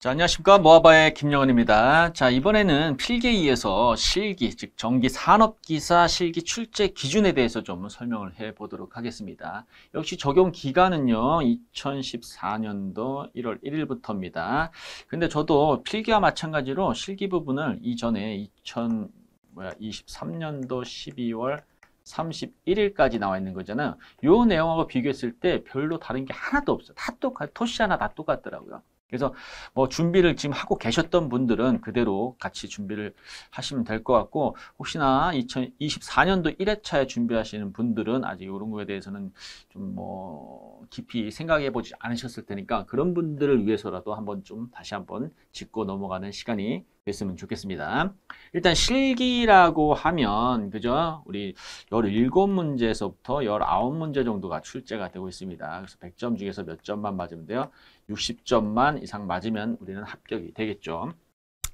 자, 안녕하십니까. 모아바의 김영은입니다. 자, 이번에는 필계이에서 실기, 즉, 전기 산업기사 실기 출제 기준에 대해서 좀 설명을 해 보도록 하겠습니다. 역시 적용 기간은요, 2014년도 1월 1일부터입니다. 근데 저도 필기와 마찬가지로 실기 부분을 이전에 2023년도 12월 31일까지 나와 있는 거잖아요. 요 내용하고 비교했을 때 별로 다른 게 하나도 없어요. 다 똑같, 토시 하나 다 똑같더라고요. 그래서 뭐 준비를 지금 하고 계셨던 분들은 그대로 같이 준비를 하시면 될 것 같고 혹시나 2024년도 1회차에 준비하시는 분들은 아직 이런 거에 대해서는 좀 뭐 깊이 생각해 보지 않으셨을 테니까 그런 분들을 위해서라도 한번 좀 다시 한번 짚고 넘어가는 시간이 됐으면 좋겠습니다. 일단 실기라고 하면 그죠? 우리 17문제에서부터 19문제 정도가 출제가 되고 있습니다. 그래서 100점 중에서 몇 점만 맞으면 돼요? 60점만 이상 맞으면 우리는 합격이 되겠죠.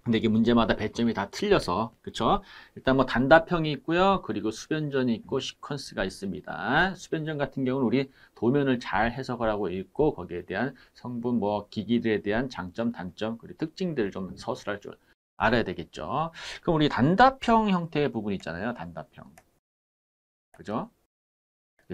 근데 이게 문제마다 배점이 다 틀려서 그쵸? 일단 뭐 단답형이 있고요. 그리고 수변전이 있고 시퀀스가 있습니다. 수변전 같은 경우는 우리 도면을 잘 해석을 하고 읽고 거기에 대한 성분 뭐 기기들에 대한 장점, 단점, 그리고 특징들을 좀 서술할 줄 알아야 되겠죠. 그럼 우리 단답형 형태의 부분 있잖아요. 단답형. 그죠?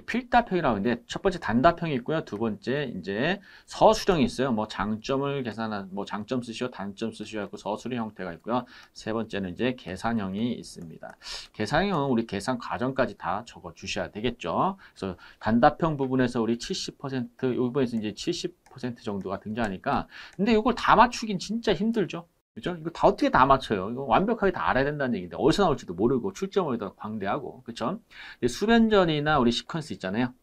필답형이라고 하는데 첫 번째 단답형이 있고요. 두 번째 이제 서술형이 있어요. 뭐 장점을 계산한 뭐 장점 쓰시오, 단점 쓰시오 하고 서술형 형태가 있고요. 세 번째는 이제 계산형이 있습니다. 계산형은 우리 계산 과정까지 다 적어 주셔야 되겠죠. 그래서 단답형 부분에서 우리 70% 요번에서 이제 70% 정도가 등장하니까 근데 이걸 다 맞추긴 진짜 힘들죠. 그죠? 이거 다 어떻게 다 맞춰요? 이거 완벽하게 다 알아야 된다는 얘기인데 어디서 나올지도 모르고 출점을 더 광대하고 그쵸? 수변전이나 우리 시퀀스 있잖아요.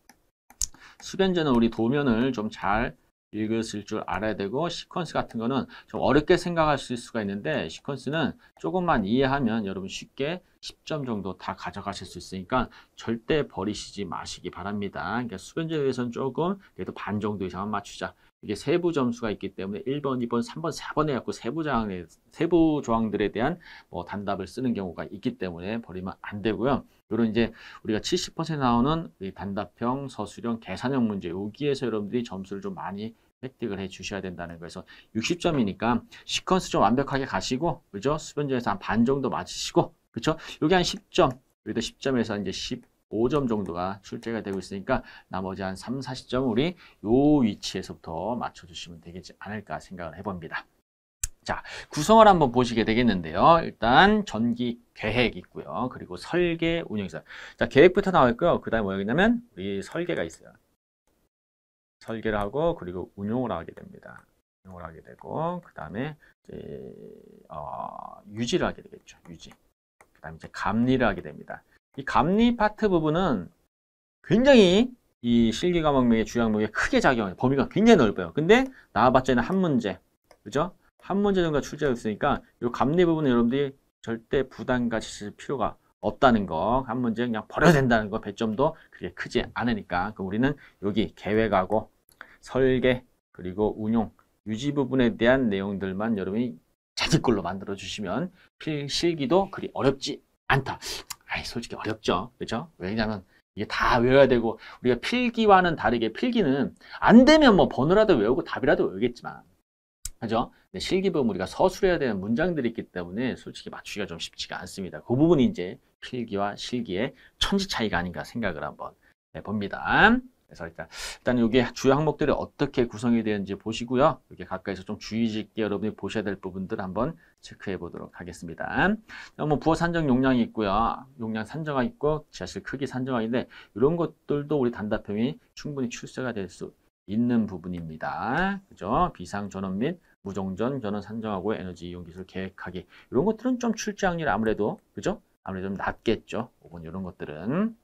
수변전은 우리 도면을 좀 잘 읽었을줄 알아야 되고 시퀀스 같은 거는 좀 어렵게 생각하실 수가 있는데 시퀀스는 조금만 이해하면 여러분 쉽게 10점 정도 다 가져가실 수 있으니까 절대 버리시지 마시기 바랍니다. 그러니까 수변전에선 조금 그래도 반 정도 이상은 맞추자. 이게 세부 점수가 있기 때문에 1번, 2번, 3번, 4번 해갖고 세부 조항에, 세부 조항들에 대한 뭐 단답을 쓰는 경우가 있기 때문에 버리면 안 되고요. 요런 이제 우리가 70% 나오는 단답형, 서술형, 계산형 문제 여기에서 여러분들이 점수를 좀 많이 획득을 해 주셔야 된다는 거에서 60점이니까 시퀀스 좀 완벽하게 가시고 그죠? 수변전에서 한 반 정도 맞으시고 그쵸죠 여기 한 10점 여기도 10점에서 이제 10 5점 정도가 출제가 되고 있으니까 나머지 한 3, 40점 우리 요 위치에서부터 맞춰주시면 되겠지 않을까 생각을 해봅니다. 자, 구성을 한번 보시게 되겠는데요. 일단 전기 계획 있고요. 그리고 설계 운영시설. 자, 계획부터 나와 있고요. 그 다음에 뭐냐면 우리 설계가 있어요. 설계를 하고 그리고 운용을 하게 됩니다. 운용을 하게 되고 그 다음에 이제 어, 유지를 하게 되겠죠. 유지. 그 다음에 이제 감리를 하게 됩니다. 이 감리 파트 부분은 굉장히 이 실기과목명의 주요항목에 크게 작용해요. 범위가 굉장히 넓어요. 근데 나와봤자는 한 문제, 그죠? 한 문제 정도 출제가 있으니까 이 감리 부분은 여러분들이 절대 부담 가지실 필요가 없다는 거, 한 문제 그냥 버려야 된다는 거, 배점도 그게 크지 않으니까. 그럼 우리는 여기 계획하고 설계, 그리고 운용, 유지 부분에 대한 내용들만 여러분이 자기걸로 만들어 주시면 필 실기도 그리 어렵지 않다. 아이, 솔직히 어렵죠. 그죠? 왜냐면 이게 다 외워야 되고 우리가 필기와는 다르게 필기는 안 되면 뭐 번호라도 외우고 답이라도 외우겠지만 그죠? 근데 실기보험 우리가 서술해야 되는 문장들이 있기 때문에 솔직히 맞추기가 좀 쉽지가 않습니다. 그 부분이 이제 필기와 실기의 천지 차이가 아닌가 생각을 한번 해봅니다. 그래서 일단 일단 여기 주요 항목들이 어떻게 구성이 되는지 보시고요. 이렇게 가까이서 좀 주의 깊게 여러분이 보셔야 될 부분들 한번 체크해 보도록 하겠습니다. 뭐부어 산정 용량이 있고요. 용량 산정화 있고 지하실 크기 산정화는데 이런 것들도 우리 단답형이 충분히 출세가 될 수 있는 부분입니다. 그죠? 비상 전원 및 무정전 전원 산정하고 에너지 이용 기술 계획하기 이런 것들은 좀 출제 확률 아무래도 그죠? 아무래도 좀 낮겠죠. 이건 이런 것들은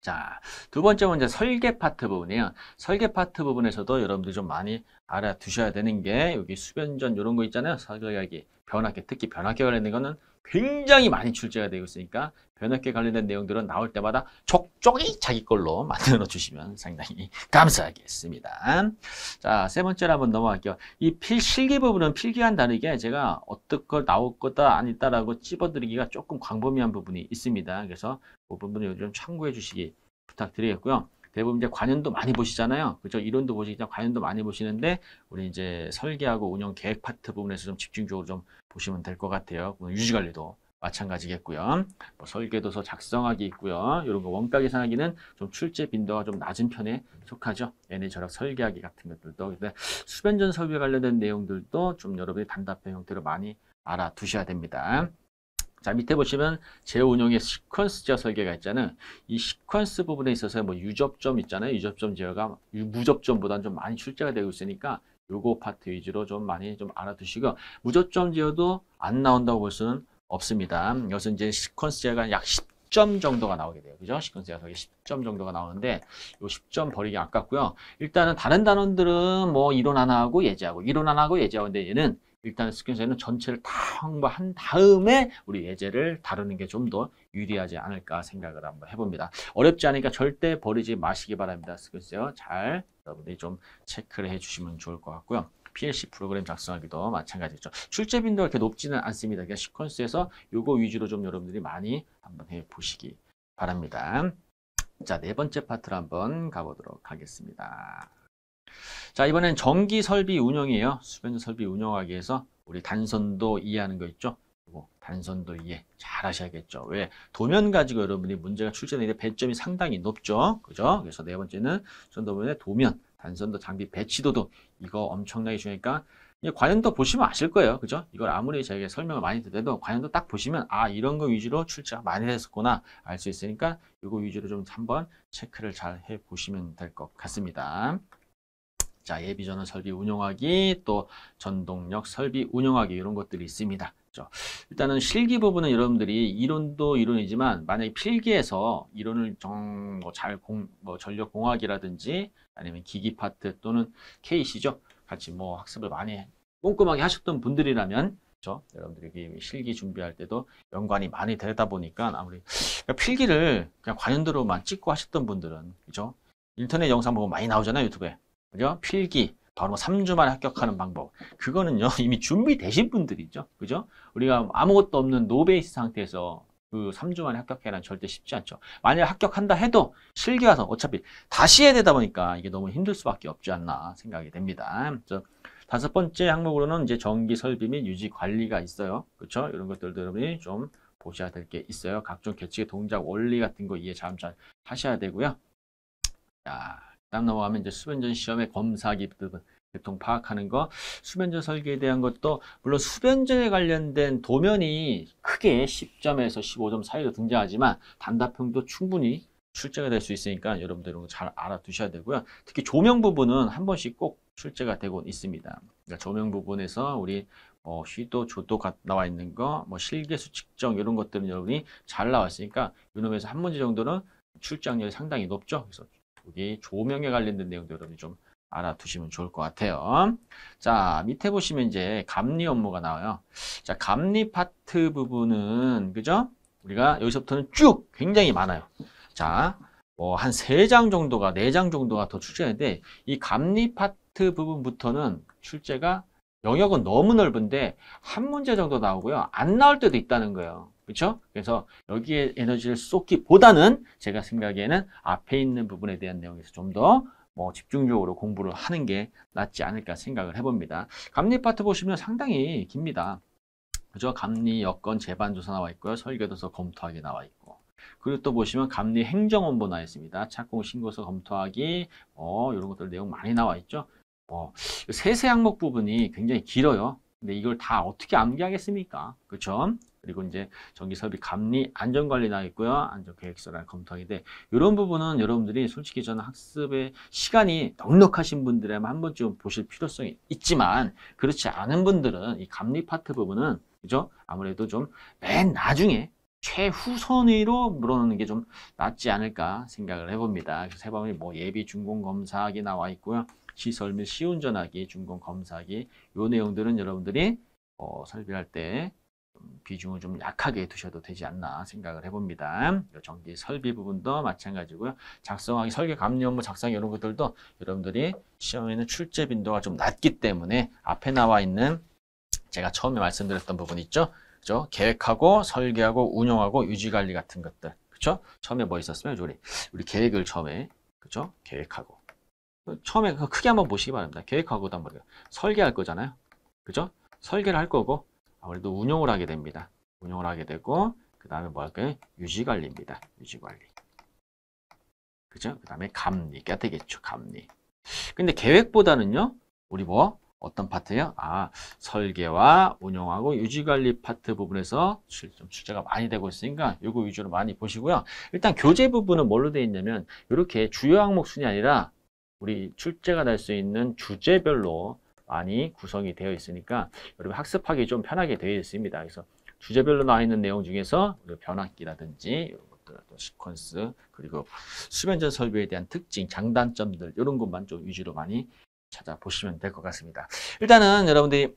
자, 두 번째 먼저 설계 파트 부분이에요. 설계 파트 부분에서도 여러분들이 좀 많이 알아두셔야 되는 게 여기 수변전 이런 거 있잖아요. 설계하기, 변압기 특히 변화계 관련된 거는 굉장히 많이 출제가 되고 있으니까 변혁계 관련된 내용들은 나올 때마다 족족이 자기 걸로 만들어 주시면 상당히 감사하겠습니다. 자, 세 번째로 한번 넘어갈게요. 이 필실기 부분은 필기한 다르게 제가 어떻게 나올 거다 아니다라고 찝어드리기가 조금 광범위한 부분이 있습니다. 그래서 그 부분을 좀 참고해 주시기 부탁드리겠고요. 대부분 이제 관연도 많이 보시잖아요. 그죠? 이론도 보시지만 관연도 많이 보시는데 우리 이제 설계하고 운영 계획 파트 부분에서 좀 집중적으로 좀 보시면 될 것 같아요. 유지 관리도 마찬가지겠고요. 뭐 설계도서 작성하기 있고요. 이런 거 원가 계산하기는 좀 출제 빈도가 좀 낮은 편에 속하죠. 얘네 저력 설계하기 같은 것들도 근데 수변전 설계 관련된 내용들도 좀 여러분이 단답형 형태로 많이 알아두셔야 됩니다. 자 밑에 보시면 재운용의 시퀀스 제어 설계가 있잖아요. 이 시퀀스 부분에 있어서 뭐 유접점 있잖아요. 유접점 제어가 무접점보다는 좀 많이 출제가 되고 있으니까 요거 파트 위주로 좀 많이 좀 알아두시고 무접점 제어도 안 나온다고 볼 수는 없습니다. 여기서 이제 시퀀스 제가 약 10점 정도가 나오게 돼요. 그죠? 시퀀스 제각이 10점 정도가 나오는데 요 10점 버리기 아깝고요. 일단은 다른 단원들은 뭐 이론 하나하고 예제하고 이론 하나하고 예제하는데 얘는 일단 스스에는 전체를 다 홍보한 다음에 우리 예제를 다루는 게 좀 더 유리하지 않을까 생각을 한번 해봅니다. 어렵지 않으니까 절대 버리지 마시기 바랍니다. 스킨스요잘 여러분들이 좀 체크를 해주시면 좋을 것 같고요. PLC 프로그램 작성하기도 마찬가지죠. 출제 빈도가 이렇게 높지는 않습니다. 그러 시퀀스에서 요거 위주로 좀 여러분들이 많이 한번 해보시기 바랍니다. 자, 네 번째 파트로 한번 가보도록 하겠습니다. 자, 이번엔 전기 설비 운영이에요. 수변 설비 운영하기 위해서 우리 단선도 이해하는 거 있죠? 단선도 이해 잘 하셔야겠죠. 왜? 도면 가지고 여러분이 문제가 출제되는데 배점이 상당히 높죠. 그죠? 그래서 네 번째는 전도면의 도면. 단선도, 장비 배치도도 이거 엄청나게 중요하니까 과연또 보시면 아실 거예요. 그죠? 이걸 아무리 저 제가 설명을 많이 드려도 과연또 딱 보시면 아 이런 거 위주로 출제가 많이 됐었구나 알 수 있으니까 이거 위주로 좀 한번 체크를 잘 해보시면 될 것 같습니다. 자 예비전원 설비 운영하기또 전동력 설비 운영하기 이런 것들이 있습니다. 것이죠. 일단은 실기 부분은 여러분들이 이론도 이론이지만 만약에 필기에서 이론을 정뭐잘 공, 뭐 전력공학이라든지 아니면 기기 파트 또는 케이 c 죠 같이 뭐 학습을 많이 꼼꼼하게 하셨던 분들이라면 그렇죠? 여러분들이 실기 준비할 때도 연관이 많이 되다 보니까 아무리 그러니까 필기를 그냥 관연도로만 찍고 하셨던 분들은 그죠? 인터넷 영상 보면 많이 나오잖아요 유튜브에 그죠? 필기 바로 3주 만에 합격하는 방법. 그거는요, 이미 준비되신 분들이죠. 그죠? 우리가 아무것도 없는 노베이스 상태에서 그 3주 만에 합격해라는 절대 쉽지 않죠. 만약 에 합격한다 해도 실기와서 어차피 다시 해야 되다 보니까 이게 너무 힘들 수밖에 없지 않나 생각이 됩니다. 다섯 번째 항목으로는 이제 전기 설비 및 유지 관리가 있어요. 그렇죠? 이런 것들도 여러분이 좀 보셔야 될 게 있어요. 각종 계측의 동작 원리 같은 거 이해 잠잘 하셔야 되고요. 자, 다음 넘어가면 이제 수변전 시험의 검사기 부분 대통 파악하는 거, 수변전 설계에 대한 것도 물론 수변전에 관련된 도면이 크게 10점에서 15점 사이로 등장하지만 단답형도 충분히 출제가 될 수 있으니까 여러분들 이런 거잘 알아두셔야 되고요. 특히 조명 부분은 한 번씩 꼭 출제가 되고 있습니다. 그러니까 조명 부분에서 우리 뭐 휘도, 조도 나와 있는 거, 뭐 실계수 측정 이런 것들은 여러분이 잘 나왔으니까 이놈에서 한 문제 정도는 출제 확률이 상당히 높죠. 그래서 거기 조명에 관련된 내용도 여러분이 좀 알아두시면 좋을 것 같아요. 자, 밑에 보시면 이제 감리 업무가 나와요. 자, 감리 파트 부분은, 그죠? 우리가 여기서부터는 쭉 굉장히 많아요. 자, 뭐 한 세 장 정도가, 네 장 정도가 더 출제하는데, 이 감리 파트 부분부터는 출제가 영역은 너무 넓은데, 한 문제 정도 나오고요. 안 나올 때도 있다는 거예요. 그렇죠? 그래서 여기에 에너지를 쏟기보다는 제가 생각에는 앞에 있는 부분에 대한 내용에서 좀 더 뭐 집중적으로 공부를 하는 게 낫지 않을까 생각을 해봅니다. 감리 파트 보시면 상당히 깁니다. 그죠? 감리 여건 재반조사 나와 있고요. 설계도서 검토하기 나와 있고. 그리고 또 보시면 감리 행정원본 나와 있습니다. 착공 신고서 검토하기, 어, 뭐, 이런 것들 내용 많이 나와 있죠. 어, 세세 항목 부분이 굉장히 길어요. 근데 이걸 다 어떻게 암기하겠습니까? 그쵸 그리고 이제 전기 설비 감리 안전 관리 나 있고요. 안전 계획서랑 검토하기인데 이런 부분은 여러분들이 솔직히 저는 학습에 시간이 넉넉하신 분들에만 한 번쯤 보실 필요성이 있지만 그렇지 않은 분들은 이 감리 파트 부분은 그죠? 아무래도 좀 맨 나중에 최후선위로 물어놓는 게 좀 낫지 않을까 생각을 해봅니다. 그래서 해뭐 예비 준공 검사학이 나와 있고요. 시설 및 시운전하기, 준공 검사학이 요 내용들은 여러분들이 어, 설비할 때 비중을 좀 약하게 두셔도 되지 않나 생각을 해봅니다. 정기 설비 부분도 마찬가지고요. 작성하기, 설계, 감리 업무 작성 이런 것들도 여러분들이 시험에는 출제 빈도가 좀 낮기 때문에 앞에 나와 있는 제가 처음에 말씀드렸던 부분 있죠. 그죠? 계획하고 설계하고 운영하고 유지 관리 같은 것들. 그쵸? 처음에 뭐 있었으면 우리 우리 계획을 처음에 그죠 계획하고 처음에 크게 한번 보시기 바랍니다. 계획하고도 한번 설계할 거잖아요. 그죠? 설계를 할 거고 아무래도 운영을 하게 됩니다. 운영을 하게 되고 그 다음에 뭐 할까요? 유지관리입니다. 유지관리. 그죠? 그 다음에 감리. 깨되겠죠 감리. 근데 계획보다는요. 우리 뭐 어떤 파트요? 아, 설계와 운영하고 유지관리 파트 부분에서 좀 출제가 많이 되고 있으니까 이거 위주로 많이 보시고요. 일단 교재 부분은 뭘로 되어 있냐면 이렇게 주요 항목 순이 아니라 우리 출제가 될 수 있는 주제별로 많이 구성이 되어 있으니까 여러분 학습하기 좀 편하게 되어 있습니다. 그래서 주제별로 나와 있는 내용 중에서 변환기라든지 이런 것들, 또 시퀀스, 그리고 수면전 설비에 대한 특징, 장단점들 이런 것만 좀 위주로 많이 찾아보시면 될 것 같습니다. 일단은 여러분들이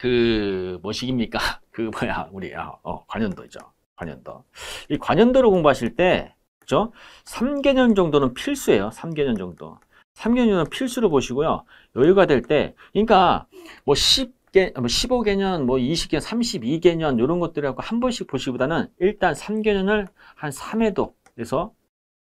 그 뭐식입니까? 그 뭐야 우리 어, 어 관연도죠. 관연도. 이 관연도를 공부하실 때 그죠? 3개년 정도는 필수예요. 3개년 정도. 3개년은 필수로 보시고요. 여유가 될 때, 그러니까 뭐 10개, 뭐 15개년, 뭐 20개년, 32개년 이런 것들하고 한 번씩 보시기보다는 일단 3개년을 한 3회독에서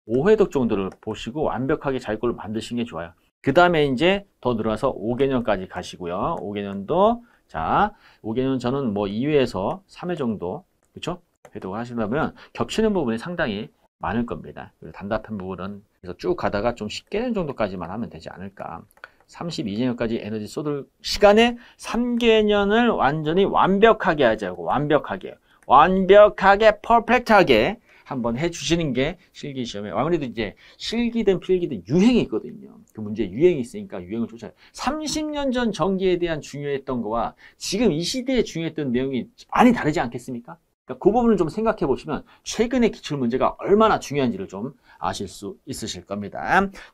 5회독 정도를 보시고 완벽하게 잘 걸로 만드시는 게 좋아요. 그 다음에 이제 더 늘어나서 5개년까지 가시고요. 5개년도 자, 5개년 저는 뭐 2회에서 3회 정도 그렇죠? 회독을 하시려면 겹치는 부분이 상당히 많을 겁니다. 단답한 부분은 그래서 쭉 가다가 좀 쉽게 되는 정도까지만 하면 되지 않을까. 3 2년까지 에너지 쏟을 시간에 3개년을 완전히 완벽하게 하자고 완벽하게 완벽하게 퍼펙트하게 한번 해주시는 게 실기 시험에 아무래도 이제 실기든 필기든 유행이 있거든요. 그 문제 유행이 있으니까 유행을 쫓아 30년 전 전기에 대한 중요했던 거와 지금 이 시대에 중요했던 내용이 많이 다르지 않겠습니까? 그러니까 그 부분을 좀 생각해 보시면 최근의 기출 문제가 얼마나 중요한지를 좀 아실 수 있으실 겁니다.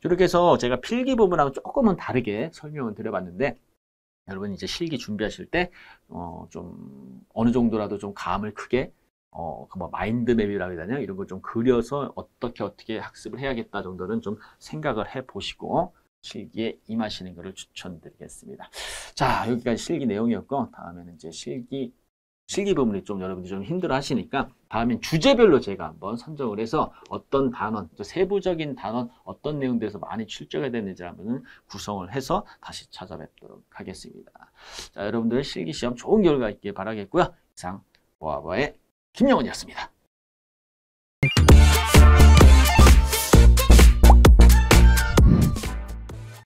이렇게 해서 제가 필기 부분하고 조금은 다르게 설명을 드려봤는데 여러분 이제 실기 준비하실 때어좀 어느 정도라도 좀 감을 크게 어, 그 뭐 마인드맵이라고 해야 되냐 이런 걸 좀 그려서 어떻게 어떻게 학습을 해야겠다 정도는 좀 생각을 해 보시고 실기에 임하시는 것을 추천드리겠습니다. 자, 여기까지 실기 내용이었고 다음에는 이제 실기 실기 부분이 좀 여러분들이 좀 힘들어 하시니까 다음엔 주제별로 제가 한번 선정을 해서 어떤 단원, 세부적인 단원, 어떤 내용들에서 많이 출제가 되는지 한번 구성을 해서 다시 찾아뵙도록 하겠습니다. 자, 여러분들의 실기 시험 좋은 결과 있길 바라겠고요. 이상 보아보의 김영원이었습니다.